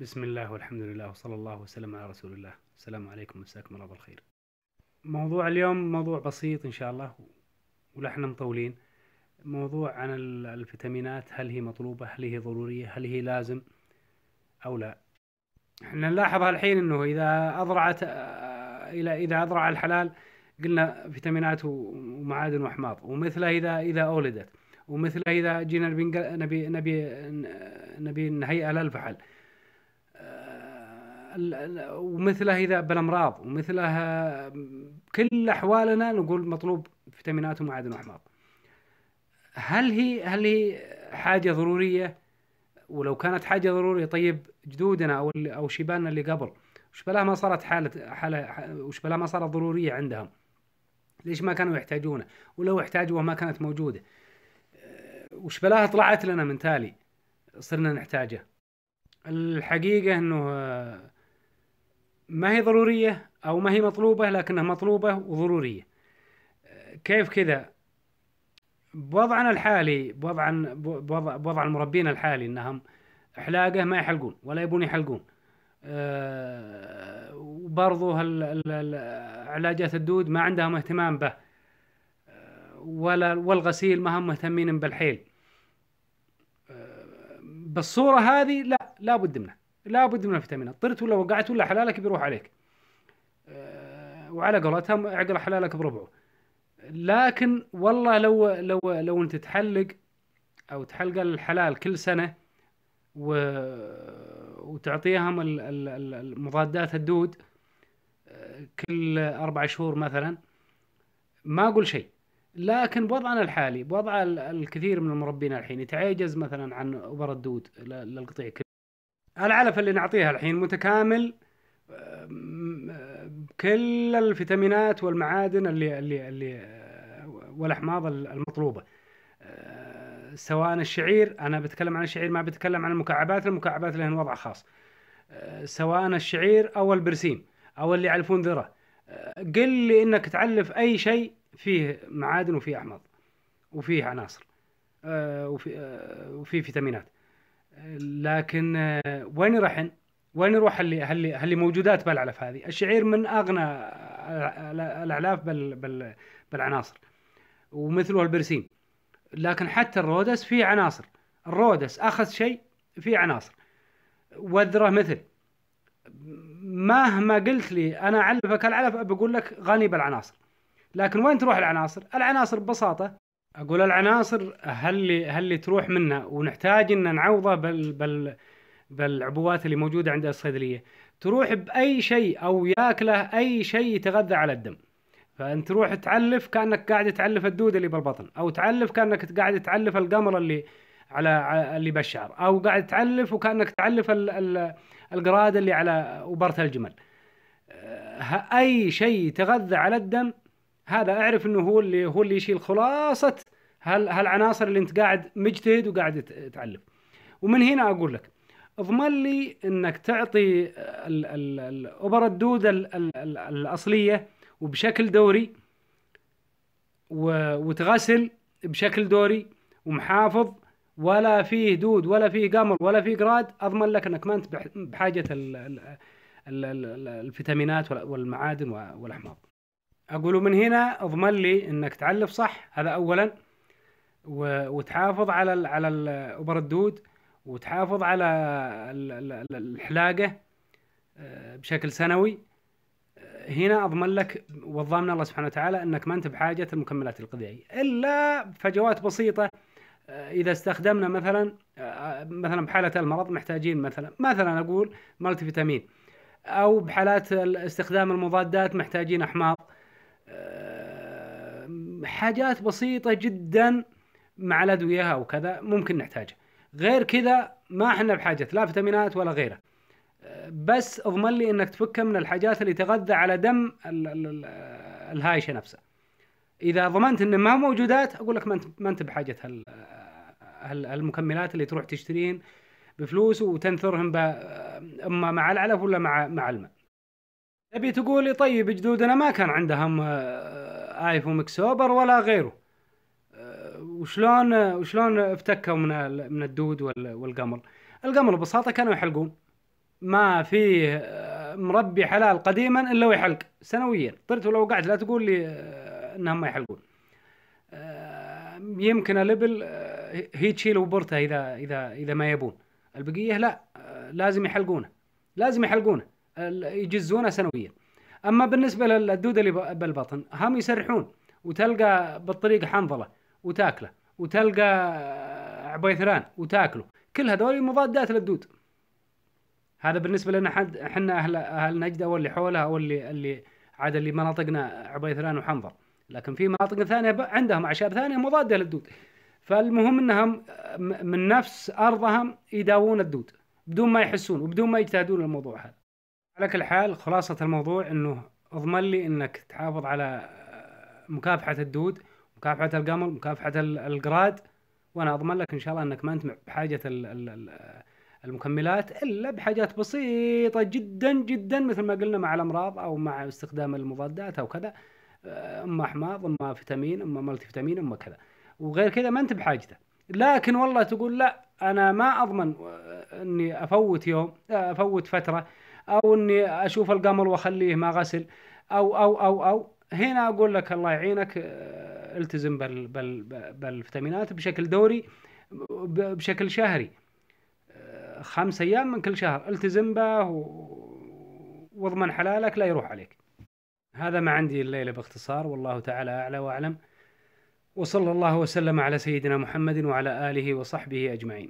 بسم الله والحمد لله وصلى الله وسلم على رسول الله السلام عليكم مساكم الله بالخير موضوع اليوم موضوع بسيط إن شاء الله ولا احنا مطولين موضوع عن الفيتامينات هل هي مطلوبة هل هي ضرورية هل هي لازم أو لا احنا نلاحظ الحين انه اذا اضرعت آه، الى اذا اضرع الحلال قلنا فيتامينات ومعادن واحماض ومثله اذا اذا اولدت ومثله اذا جينا نبي نبي نبي نبي نهيئه للفحل ومثله اذا بالامراض ومثله كل احوالنا نقول مطلوب فيتامينات ومعادن واحماض هل هي هل هي حاجه ضروريه ولو كانت حاجه ضروريه طيب جدودنا او او شيباننا اللي قبل وش بلا ما صارت حاله حاله وش بلا ما صارت ضروريه عندهم ليش ما كانوا يحتاجونه ولو احتاجوه ما كانت موجوده وش بلاها طلعت لنا من تالي صرنا نحتاجه الحقيقه انه ما هي ضرورية أو ما هي مطلوبة لكنها مطلوبة وضرورية كيف كذا بوضعنا الحالي بوضع, بوضع المربين الحالي انهم احلاقه ما يحلقون ولا يبون يحلقون أه وبرضو علاجات الدود ما عندهم اهتمام به آه، ولا والغسيل ما هم مهتمين بالحيل آه، بالصورة هذه لا لابد منها لابد من الفيتامينات طرت ولا وقعت ولا حلالك بيروح عليك أه، وعلى قولتهم اعقل حلالك بربعه لكن والله لو لو لو انت تحلق او تحلق الحلال كل سنه و وتعطيهم المضادات الدود أه، كل اربع شهور مثلا ما اقول شيء لكن بوضعنا الحالي بوضع الكثير من المربين الحين يتعاجز مثلا عن ابر الدود للقطيع العلف اللي نعطيها الحين متكامل كل الفيتامينات والمعادن اللي اللي اللي والاحماض المطلوبه سواء الشعير انا بتكلم عن الشعير ما بتكلم عن المكعبات المكعبات لها وضع خاص سواء الشعير او البرسيم او اللي يعلفون ذره قل لي انك تعلف اي شيء فيه معادن وفيه احماض وفيه عناصر وفي وفيه فيتامينات لكن آه، وين يروحن؟ وين يروح اللي هاللي هاللي موجودات بالعلف هذه؟ الشعير من اغنى آه، الاعلاف بال بال بالعناصر ومثله البرسيم لكن حتى الرودس فيه عناصر الرودس اخذ شيء فيه عناصر وذره مثل مهما قلت لي انا علفك العلف بقول لك غني بالعناصر لكن وين تروح العناصر؟ العناصر ببساطه اقول العناصر هل اللي هل اللي تروح منها ونحتاج ان نعوضه بال بال بالعبوات اللي موجوده عند الصيدليه تروح باي شيء او ياكله اي شيء يتغذى على الدم فانت تروح تعلف كانك قاعد تعلف الدود اللي بالبطن او تعلف كانك قاعد تعلف القمر اللي على اللي بالشعر او قاعد تعلف وكانك تعلف ال ال القراد اللي على وبرت الجمل أه، اي شيء يتغذى على الدم هذا اعرف انه هو اللي هو اللي يشيل خلاصه هالعناصر اللي انت قاعد مجتهد وقاعد تعلم ومن هنا اقول لك اضمن لي انك تعطي الابر الدود الاصليه وبشكل دوري وتغسل بشكل دوري ومحافظ ولا فيه دود ولا فيه قمر ولا فيه قراد اضمن لك انك ما انت بحاجه الفيتامينات والمعادن والاحماض اقوله من هنا اضمن لي انك تعلف صح هذا اولا وتحافظ على الـ على ابر الدود وتحافظ على الحلاقه آه، بشكل سنوي آه، هنا اضمن لك وضامن الله سبحانه وتعالى انك ما انت بحاجه المكملات الغذائيه الا فجوات بسيطه آه، اذا استخدمنا مثلا مثلا بحاله المرض محتاجين مثلا مثلا اقول مالتي فيتامين او بحالات استخدام المضادات محتاجين احماض آه، حاجات بسيطة جدا مع الأدوية وكذا ممكن نحتاجها غير كذا ما احنا بحاجة لا فيتامينات ولا غيره آه، بس اضمن لي انك تفكه من الحاجات اللي تغذى على دم آه، الهايشة نفسها اذا ضمنت انه ما موجودات اقول لك ما انت بحاجة المكملات اللي تروح تشترين بفلوس وتنثرهم اما مع العلف ولا مع مع الماء تبي تقولي طيب جدودنا ما كان عندهم ايفون آه، مكسوبر ولا غيره آه، وشلون آه، وشلون افتكوا من من الدود والقمل القمل ببساطه كانوا يحلقون ما فيه مربي حلال قديما الا ويحلق سنويا طرت ولو قعدت لا تقول لي انهم ما يحلقون يمكن الابل هي تشيل وبرته اذا اذا اذا ما يبون البقيه لا لازم يحلقونه لازم يحلقونه يجزونه سنويا اما بالنسبه للدود اللي بالبطن هم يسرحون وتلقى بالطريق حنظله وتاكله وتلقى آه، عبيثران وتاكله كل هذول مضادات للدود هذا بالنسبه لنا حد احنا اهل اهل نجده واللي حولها واللي اللي عاد اللي مناطقنا عبيثران وحنظل لكن في مناطق ثانيه عندهم اعشاب ثانيه مضاده للدود فالمهم انهم آه، من نفس ارضهم يداوون الدود بدون ما يحسون وبدون ما يجتهدون الموضوع هذا على كل حال خلاصة الموضوع انه اضمن لي انك تحافظ على آه، مكافحة الدود مكافحة القمل مكافحة القراد وانا اضمن لك ان شاء الله انك ما انت بحاجة المكملات الا بحاجات بسيطة جدا جدا مثل ما قلنا مع الامراض او مع استخدام المضادات او كذا آه، اما احماض اما فيتامين اما ملتي فيتامين اما كذا وغير كذا ما انت بحاجته لكن والله تقول لا انا ما اضمن آه، اني افوت يوم افوت فتره او اني اشوف القمل واخليه ما غسل او او او او هنا اقول لك الله يعينك آه، التزم بال بال بالفيتامينات بشكل دوري بشكل شهري آه، خمس ايام من كل شهر التزم به واضمن حلالك لا يروح عليك هذا ما عندي الليله باختصار والله تعالى اعلى واعلم وصلى الله وسلم على سيدنا محمد وعلى اله وصحبه اجمعين